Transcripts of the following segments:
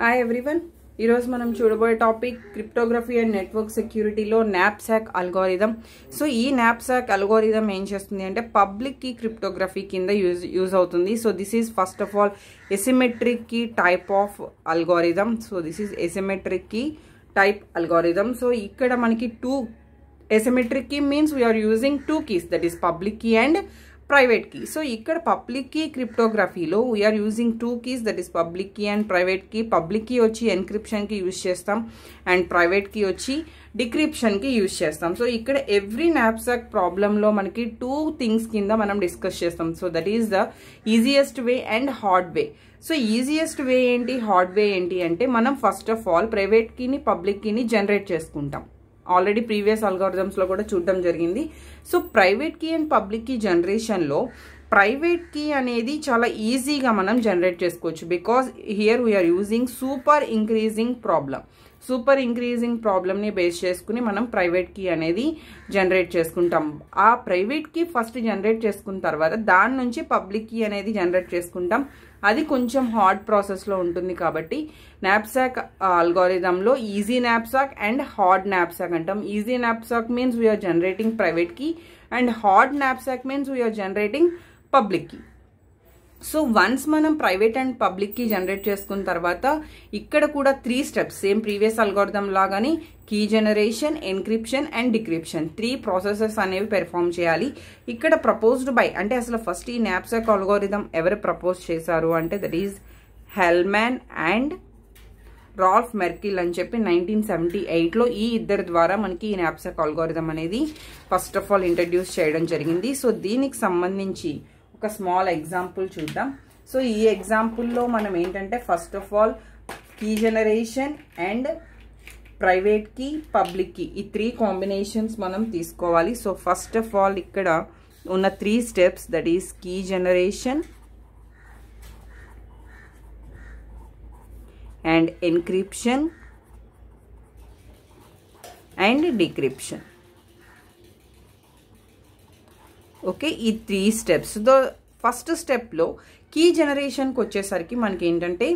Hi everyone ఈరోజు మనం చూడబోయే టాపిక్ క్రిప్టోగ్రఫీ అండ్ నెట్వర్క్ సెక్యూరిటీలో నాప్సాక్ అల్గోరిథం సో ఈ నాప్సాక్ అల్గోరిథం ఏం చేస్తుంది అంటే పబ్లిక్ క్రిప్టోగ్రఫీ కింద యూజ్ యూజ్ అవుతుంది so this is first of all asymmetric type of algorithm so this is asymmetric type algorithm so ఇక్కడ మనకి two asymmetric key means we're using two keys that is public key and private key so ఇక్కడ public key క్రిప్టోగ్రఫీలో we're using two keys that is public key and private key public key వచ్చి ఎన్క్రిప్షన్కి use చేస్తాం and private key వచ్చి డిక్రిప్షన్కి use చేస్తాం so ఇక్కడ every knapsack ప్రాబ్లంలో మనకి టూ థింగ్స్ కింద మనం డిస్కస్ చేస్తాం so that is the easiest way and hard way so easiest way ఏంటి హార్డ్ వే ఏంటి అంటే మనం ఫస్ట్ ఆఫ్ ఆల్ ప్రైవేట్ కీని పబ్లిక్ కీని జనరేట్ చేసుకుంటాం ఆల్రెడీ ప్రీవియస్ లో కూడా చూడడం జరిగింది so private key and public key జనరేషన్లో ప్రైవేట్ కీ అనేది చాలా ఈజీగా మనం జనరేట్ చేసుకోవచ్చు because here we're using super increasing problem super increasing ప్రాబ్లమ్ని బేస్ చేసుకుని మనం ప్రైవేట్ కీ అనేది జనరేట్ చేసుకుంటాం ఆ ప్రైవేట్ కీ ఫస్ట్ జనరేట్ చేసుకున్న తర్వాత దాని నుంచి పబ్లిక్ కీ అనేది జనరేట్ చేసుకుంటాం అది కొంచెం హార్డ్ ప్రాసెస్లో ఉంటుంది కాబట్టి నాప్సాక్ ఆల్గారిథంలో easy knapsack and hard knapsack అంటాం easy knapsack means we're generating private and hard knapsack means we're generating public so once మనం ప్రైవేట్ అండ్ పబ్లిక్కి జనరేట్ చేసుకున్న తర్వాత ఇక్కడ కూడా three steps same previous algorithm లాగానే key generation encryption and decryption three processes అనేవి perform చేయాలి ఇక్కడ ప్రపోజ్డ్ బై అంటే అసలు ఫస్ట్ ఈ నాప్సాక్ అల్గోరిథం ఎవరు ప్రపోజ్ చేశారు అంటే that is Hellman and Ralph Merkle అని చెప్పి నైన్టీన్ సెవెంటీ ఎయిట్లో ఈ ఇద్దరి ద్వారా మనకి ఈ నాప్సాక్ అల్గోరిథం అనేది ఫస్ట్ ఆఫ్ ఆల్ ఇంట్రడ్యూస్ చేయడం జరిగింది సో దీనికి సంబంధించి ఒక స్మాల్ ఎగ్జాంపుల్ చూద్దాం సో ఈ ఎగ్జాంపుల్లో మనం ఏంటంటే first of all key generation and private key public key ఈ త్రీ కాంబినేషన్స్ మనం తీసుకోవాలి సో ఫస్ట్ ఆఫ్ ఆల్ ఇక్కడ ఉన్న three steps that is key generation and encryption and decryption okay ఈ త్రీ స్టెప్స్ ద ఫస్ట్ స్టెప్లో key జనరేషన్కి వచ్చేసరికి మనకి ఏంటంటే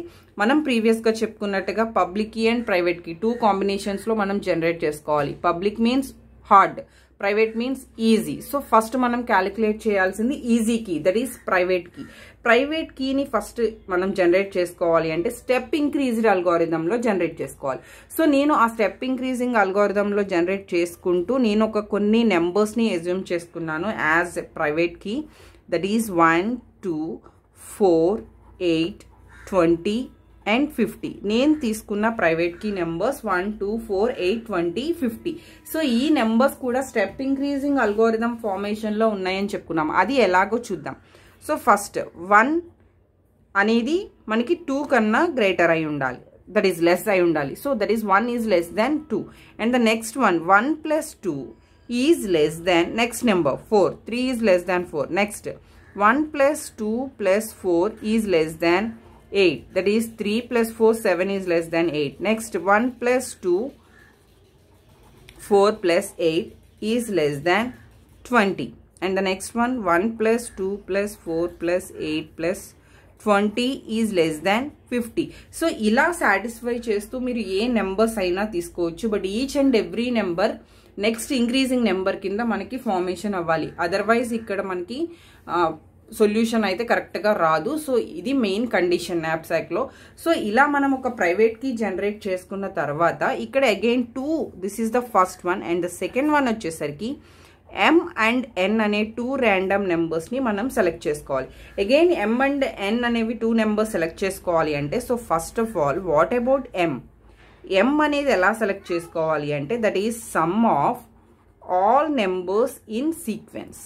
మనం ప్రీవియస్గా చెప్పుకున్నట్టుగా public key and private key two కాంబినేషన్స్లో మనం జనరేట్ చేసుకోవాలి public means hard private means easy so first మనం క్యాలిక్యులేట్ చేయాల్సింది easy key that is private key private కీని ఫస్ట్ మనం జనరేట్ చేసుకోవాలి అంటే స్టెప్ ఇంక్రీజ్డ్ అల్గోరిథంలో జనరేట్ చేసుకోవాలి సో నేను ఆ స్టెప్ ఇంక్రీజింగ్ అల్గోరిథంలో జనరేట్ చేసుకుంటూ నేను ఒక కొన్ని నెంబర్స్ని ఎజ్యూమ్ చేసుకున్నాను as private key that is one two four eight twenty and fifty నేను తీసుకున్న private key numbers one two four eight twenty fifty so ఈ నెంబర్స్ కూడా స్టెప్ ఇంక్రీజింగ్ అల్గోరిథం ఫార్మేషన్లో ఉన్నాయని చెప్పుకున్నాం అది ఎలాగో చూద్దాం So first one anedi maniki two kanna greater ayundali. That is less ayundali. So that is one is less than two. And the next one one plus two is less than next number four. Three is less than four. Next one plus two plus four is less than eight. That is three plus four seven is less than eight. Next one plus two. 4 plus 8 is less than 20. and the next one 1 plus 2 plus 4 plus 8 plus 20 is less than fifty so ఇలా satisfy చేస్తూ మీరు ఏ numbers అయినా తీసుకోవచ్చు but each and every number next increasing number కింద మనకి formation అవ్వాలి otherwise ఇక్కడ మనకి సొల్యూషన్ అయితే కరెక్ట్గా రాదు సో ఇది మెయిన్ కండిషన్ నాప్సాక్లో సో ఇలా మనం ఒక ప్రైవేట్కి జనరేట్ చేసుకున్న తర్వాత ఇక్కడ again to this is the first one and the second one వచ్చేసరికి ఎం అండ్ ఎన్ అనే టూ ర్యాండమ్ నెంబర్స్ని మనం సెలెక్ట్ చేసుకోవాలి అగైన్ ఎం అండ్ ఎన్ అనేవి టూ నెంబర్స్ సెలెక్ట్ చేసుకోవాలి అంటే so first of all what about M M అనేది ఎలా సెలెక్ట్ చేసుకోవాలి అంటే that is sum of all numbers in sequence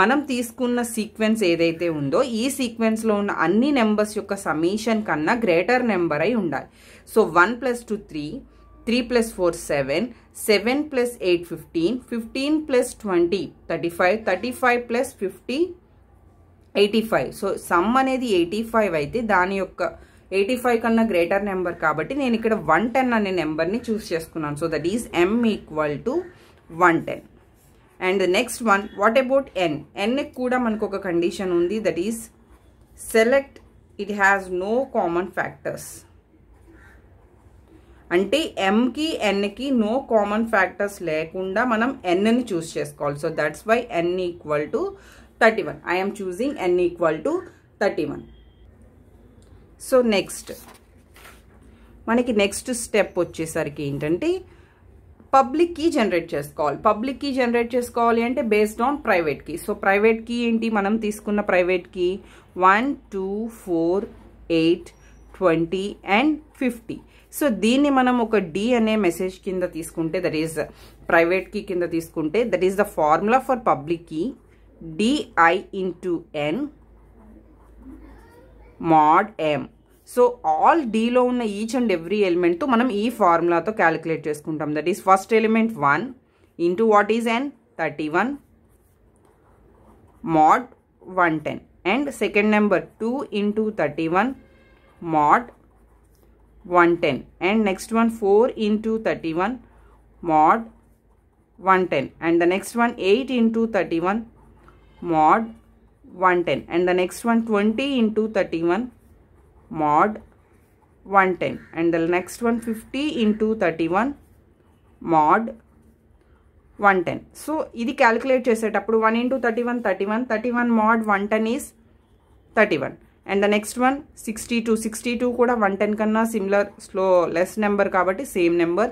మనం తీసుకున్న సీక్వెన్స్ ఏదైతే ఉందో ఈ సీక్వెన్స్లో ఉన్న అన్ని నెంబర్స్ యొక్క సమీషన్ కన్నా గ్రేటర్ నెంబర్ అయి ఉండాలి so one plus two three three plus four seven seven plus eight fifteen fifteen plus twenty thirty five thirty five plus fifty eighty five so sum అనేది ఎయిటీ ఫైవ్ అయితే దాని యొక్క eighty five కన్నా greater number కాబట్టి నేను ఇక్కడ one ten అనే నెంబర్ని చూస్ చేసుకున్నాను so that is M equal to one ten and next one what about N ఎన్కి కూడా మనకు ఒక కండిషన్ ఉంది that is select it has no common factors అంటే ఎంకి ఎన్కి నో కామన్ ఫ్యాక్టర్స్ లేకుండా మనం ఎన్ని చూస్ చేసుకోవాలి so that's why N equal to thirty one I'm choosing N equal to thirty one so next మనకి నెక్స్ట్ స్టెప్ వచ్చేసరికి ఏంటంటే పబ్లిక్ కీ జనరేట్ చేసుకోవాలి పబ్లిక్ కీ జనరేట్ చేసుకోవాలి అంటే based on private key so private key ఏంటి మనం తీసుకున్న private key one two four eight twenty and fifty so దీన్ని మనం ఒక డి అనే మెసేజ్ కింద తీసుకుంటే దట్ ఈస్ ప్రైవేట్ కీ కింద తీసుకుంటే that is the formula for public key D I into N mod M so all డీలో ఉన్న ఈచ్ అండ్ ఎవ్రీ ఎలిమెంట్తో మనం ఈ ఫార్ములాతో క్యాలిక్యులేట్ చేసుకుంటాం that is first element one into what is N thirty one mod one ten and second number two into thirty one mod 110 and next one 4 into 31 mod 110 and the next one 8 into 31 mod 110 and the next one 20 into 31 mod 110 and the next one 50 into 31 mod 110 So, ఇది calculate చేసేటప్పుడు 1 into 31, 31, 31 mod 110 is 31. And the next one sixty two sixty two కూడా one ten కన్నా similar slow less number కాబట్టి same number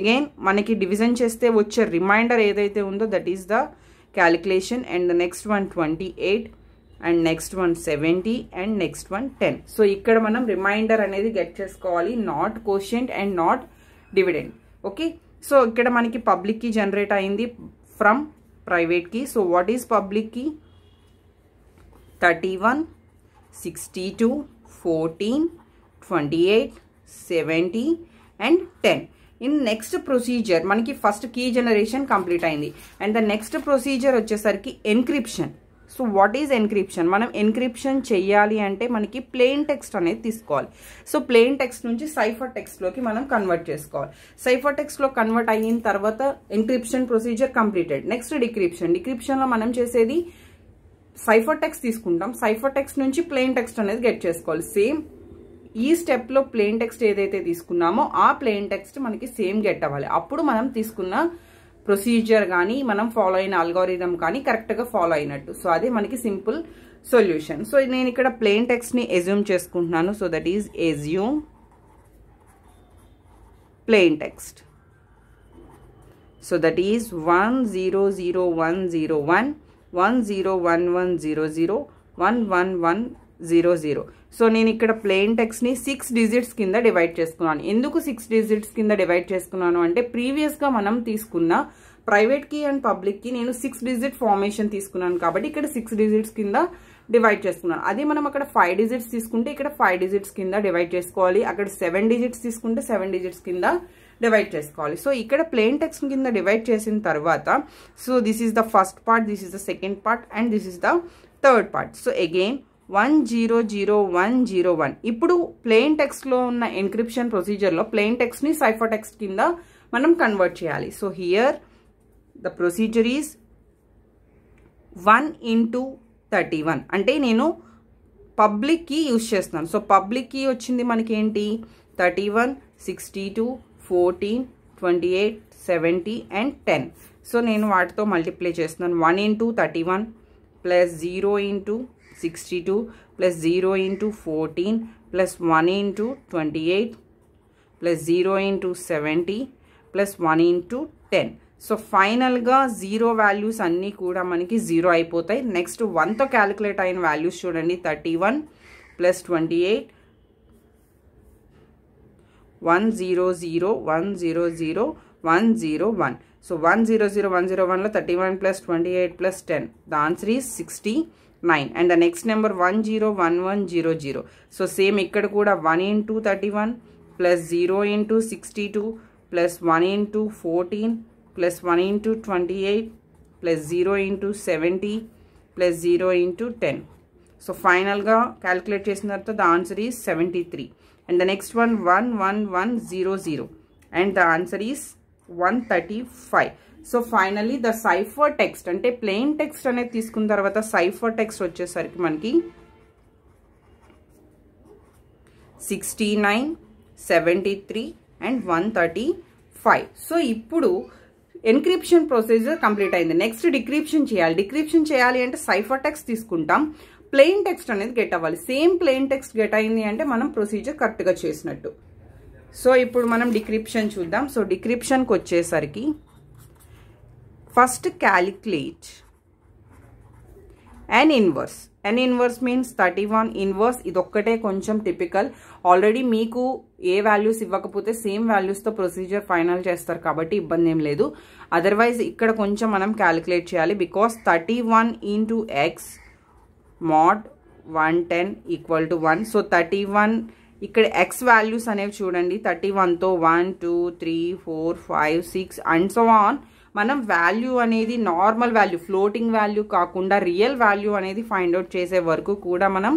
again మనకి division చేస్తే వచ్చే remainder ఏదైతే ఉందో that is the calculation and the next one twenty eight and next one seventy and next one ten so ఇక్కడ మనం రిమైండర్ అనేది గెట్ చేసుకోవాలి not question and not dividend okay so ఇక్కడ మనకి పబ్లిక్కి జనరేట్ అయింది from ప్రైవేట్కి so what is public key thirty one sixty two fourteen twenty eight seventy and ten in next procedure మనకి first key generation complete అయింది and the next procedure వచ్చేసరికి encryption so what is encryption మనం encryption చేయాలి అంటే మనకి plain text అనేది తీసుకోవాలి so plain text నుంచి సైఫర్ టెక్స్ట్లోకి మనం కన్వర్ట్ చేసుకోవాలి సైఫర్ టెక్స్ట్లో కన్వర్ట్ అయిన తర్వాత encryption procedure completed next decryption డిక్రిప్షన్లో మనం చేసేది సైఫర్ టెక్స్ తీసుకుంటాం సైఫర్ టెక్స్ట్ నుంచి ప్లెయిన్ టెక్స్ట్ అనేది గెట్ చేసుకోవాలి సేమ్ ఈ స్టెప్లో ప్లెయిన్ టెక్స్ట్ ఏదైతే తీసుకున్నామో ఆ ప్లెయిన్ టెక్స్ట్ మనకి సేమ్ గెట్ అవ్వాలి అప్పుడు మనం తీసుకున్న ప్రొసీజర్ కానీ మనం ఫాలో అయిన అల్గోరిథం కానీ కరెక్ట్గా ఫాలో అయినట్టు సో అదే మనకి సింపుల్ సొల్యూషన్ సో నేను ఇక్కడ ప్లెయిన్ ని ఎజ్యూమ్ చేసుకుంటున్నాను so that is assume plain text so that is one zero zero one zero one one zero one one zero zero one one one zero zero so నేను ఇక్కడ plain టెక్స్ట్ని six digits కింద divide చేసుకున్నాను ఎందుకు six digits కింద divide చేసుకున్నాను అంటే ప్రీవియస్గా మనం తీసుకున్న ప్రైవేట్ కి అండ్ పబ్లిక్ కి నేను సిక్స్ డిజిట్ ఫార్మేషన్ తీసుకున్నాను కాబట్టి ఇక్కడ సిక్స్ డిజిట్స్ కింద డివైడ్ చేసుకున్నాను అదే మనం అక్కడ ఫైవ్ డిజిట్స్ తీసుకుంటే ఇక్కడ ఫైవ్ డిజిట్స్ కింద డివైడ్ చేసుకోవాలి అక్కడ సెవెన్ డిజిట్స్ తీసుకుంటే సెవెన్ డిజిట్స్ కింద డివైడ్ చేసుకోవాలి సో ఇక్కడ ప్లేన్ టెక్స్ట్ కింద డివైడ్ చేసిన తర్వాత so this is the first part this is the second part and this is the third part so again one zero zero one zero one ఇప్పుడు plain టెక్స్ట్లో ఉన్న encryption ప్రొసీజర్లో plain టెక్స్ట్ని cipher text కింద మనం convert చేయాలి so here the procedure is one into thirty one అంటే నేను పబ్లిక్కి యూస్ యూజ్ చేస్తున్నాను సో పబ్లిక్కి వచ్చింది మనకి ఏంటి thirty one sixty two fourteen twenty eight seventy and ten so నేను వాటితో మల్టిప్లై చేస్తున్నాను one into thirty one plus zero into sixty two plus zero into fourteen plus one into twenty eight plus zero into seventy plus one into ten so ఫైనల్గా zero values అన్నీ కూడా మనకి zero అయిపోతాయి next వన్తో calculate అయిన values చూడండి thirty one plus twenty eight one zero zero one zero zero one zero one so one zero zero one zero వన్లో thirty one plus twenty eight plus ten the answer is sixty nine and the next number one zero one one zero zero so same ఇక్కడ కూడా one into thirty one plus zero into sixty two plus one into fourteen plus one into twenty eight plus zero into seventy plus zero into ten so ఫైనల్గా calculate చేసిన తర్వాత the answer is seventy three and the next one one one one zero zero and the answer is one thirty five so finally the cipher text అంటే plain text అనేది తీసుకున్న తర్వాత cipher text వచ్చేసరికి మనకి sixty nine seventy three and one thirty five so ఇప్పుడు encryption procedure complete అయింది next decryption చేయాలి decryption చేయాలి అంటే సైఫర్ టెక్స్ట్ తీసుకుంటాం ప్లెయిన్ టెక్స్ట్ అనేది గెట్ అవ్వాలి సేమ్ ప్లెయిన్ టెక్స్ట్ గెట్ అయింది అంటే మనం ప్రొసీజర్ కరెక్ట్గా చేసినట్టు సో ఇప్పుడు మనం డిక్రిప్షన్ చూద్దాం సో డిక్రిప్షన్కి వచ్చేసరికి first calculate N inverse N inverse means thirty one inverse ఇదొక్కటే కొంచెం టిపికల్ ఆల్రెడీ మీకు ఏ వాల్యూస్ ఇవ్వకపోతే సేమ్ వాల్యూస్తో ప్రొసీజర్ ఫైనల్ చేస్తారు కాబట్టి ఇబ్బంది ఏం లేదు అదర్వైజ్ ఇక్కడ కొంచెం మనం క్యాలిక్యులేట్ చేయాలి because thirty one into X mod one ten equal to one so thirty one ఇక్కడ ఎక్స్ వాల్యూస్ అనేవి చూడండి thirty one one two three four five six and so on మనం వాల్యూ అనేది నార్మల్ వాల్యూ ఫ్లోటింగ్ వాల్యూ కాకుండా real value అనేది find out చేసే వరకు కూడా మనం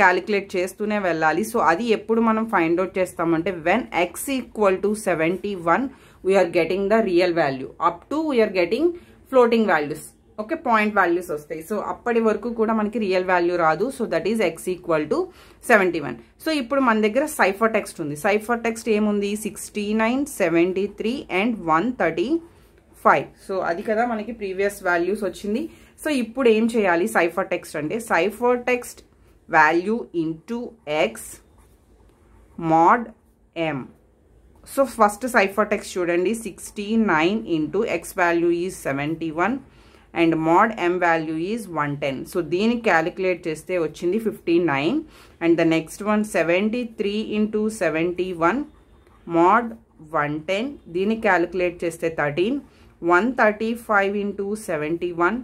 క్యాలిక్యులేట్ చేస్తూనే వెళ్ళాలి సో అది ఎప్పుడు మనం ఫైండ్ అవుట్ చేస్తామంటే when X equal to seventy one we're getting the real value up to we're getting floating values okay point values వస్తాయి సో అప్పటి వరకు కూడా మనకి రియల్ వాల్యూ రాదు so that is X equal to seventy one so ఇప్పుడు మన దగ్గర cipher text ఉంది సైఫర్ టెక్స్ట్ ఏముంది sixty nine seventy three and one thirty five so అది కదా మనకి ప్రీవియస్ వాల్యూస్ వచ్చింది సో ఇప్పుడు ఏం చేయాలి సైఫర్ టెక్స్ట్ అంటే cipher text value into X mod M so first cipher text చూడండి sixty nine into X value is seventy one and mod M value is one ten so దీన్ని calculate చేస్తే వచ్చింది fifty nine and the next one seventy three into seventy one mod one ten దీన్ని calculate చేస్తే thirteen one 135 into 71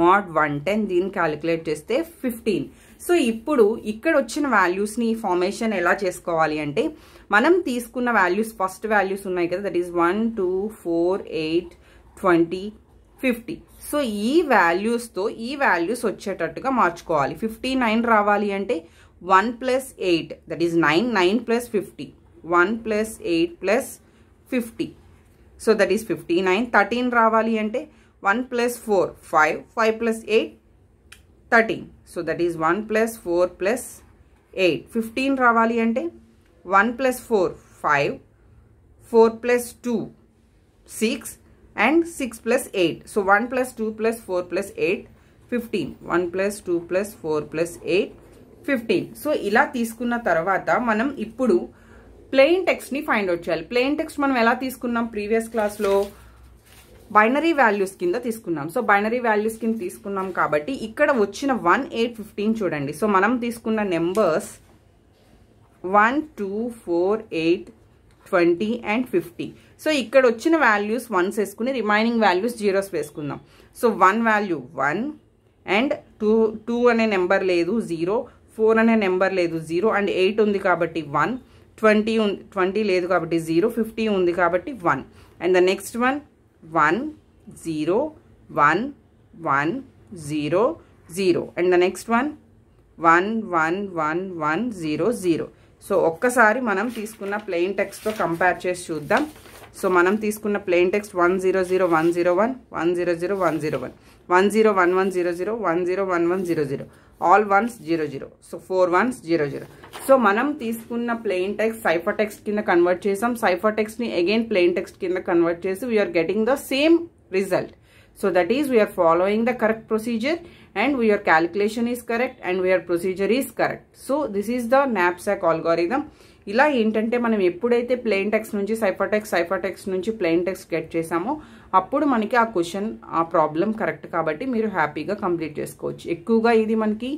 mod one ten దీన్ని calculate చేస్తే fifteen so ఇప్పుడు ఇక్కడ వచ్చిన వాల్యూస్ని ఫార్మేషన్ ఎలా చేసుకోవాలి అంటే మనం తీసుకున్న వాల్యూస్ ఫస్ట్ వాల్యూస్ ఉన్నాయి కదా that is one two four eight twenty fifty so ఈ వాల్యూస్తో ఈ వాల్యూస్ వచ్చేటట్టుగా మార్చుకోవాలి ఫిఫ్టీ నైన్ రావాలి అంటే one plus eight that is nine nine plus fifty one plus eight plus fifty so that is fifty nine thirteen రావాలి అంటే one plus four five five plus eight thirteen so that is one plus four plus eight fifteen రావాలి అంటే one plus four five four plus two six and six plus eight so one plus two plus four plus eight fifteen one plus two plus four plus eight fifteen so ఇలా తీసుకున్న తర్వాత మనం ఇప్పుడు plain టెక్స్ట్ని find out చేయాలి plain text మనం ఎలా తీసుకున్నాం ప్రీవియస్ క్లాస్లో బైనరీ వాల్యూస్ కింద తీసుకున్నాం సో బైనరీ వాల్యూస్ కింద తీసుకున్నాం కాబట్టి ఇక్కడ వచ్చిన వన్ ఎయిట్ ఫిఫ్టీన్ చూడండి సో మనం తీసుకున్న numbers one two four eight twenty and fifty so ఇక్కడ వచ్చిన వాల్యూస్ వన్స్ వేసుకుని రిమైనింగ్ వాల్యూస్ జీరోస్ వేసుకుందాం so one value one and two two అనే నెంబర్ లేదు జీరో ఫోర్ అనే నెంబర్ లేదు జీరో అండ్ ఎయిట్ ఉంది కాబట్టి వన్ ట్వంటీ ఉంది ట్వంటీ లేదు కాబట్టి జీరో ఫిఫ్టీ ఉంది కాబట్టి one and the next one one zero one one zero zero and the next one one one one one zero zero so ఒక్కసారి మనం తీసుకున్న ప్లెయిన్ టెక్స్ట్తో కంపేర్ చేసి చూద్దాం సో మనం తీసుకున్న plain text one zero zero one zero one one zero zero one zero one one zero one one zero zero one zero one one zero zero all ones zero zero so four ones zero zero so మనం తీసుకున్న plain text cipher text కింద convert చేసాం cipher టెక్స్ట్ని again plain text కింద convert చేసి we're getting the same result so that is we are following the correct procedure and your calculation is correct and your procedure is correct so this is the knapsack algorithm ఇలా ఏంటంటే మనం ఎప్పుడైతే plain text నుంచి cipher cipher text cipher నుంచి plain text get చేసామో అప్పుడు మనకి ఆ క్వశ్చన్ ఆ ప్రాబ్లం కరెక్ట్ కాబట్టి మీరు హ్యాపీగా కంప్లీట్ చేసుకోవచ్చు ఎక్కువగా ఇది మనకి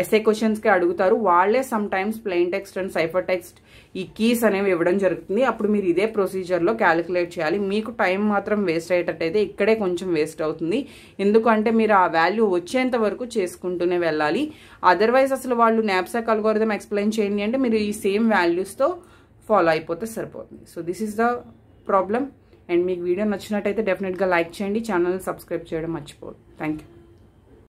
ఎస్ఏ క్వశ్చన్స్కే అడుగుతారు వాళ్ళే sometimes plain text and cipher text ఈ కీస్ అనేవి ఇవ్వడం జరుగుతుంది అప్పుడు మీరు ఇదే ప్రొసీజర్లో క్యాలిక్యులేట్ చేయాలి మీకు టైం మాత్రం వేస్ట్ అయ్యేటట్టయితే ఇక్కడే కొంచెం వేస్ట్ అవుతుంది ఎందుకంటే మీరు ఆ వాల్యూ వచ్చేంత వరకు చేసుకుంటూనే వెళ్ళాలి అదర్వైజ్ అసలు వాళ్ళు నాప్సాక్ అల్గోరిథం ఎక్స్ప్లెయిన్ చేయండి అంటే మీరు ఈ సేమ్ తో ఫాలో అయిపోతే సరిపోతుంది so this is the problem and మీకు వీడియో నచ్చినట్టయితే డెఫినెట్గా లైక్ చేయండి ఛానల్ని సబ్స్క్రైబ్ చేయడం మర్చిపోదు థ్యాంక్ యూ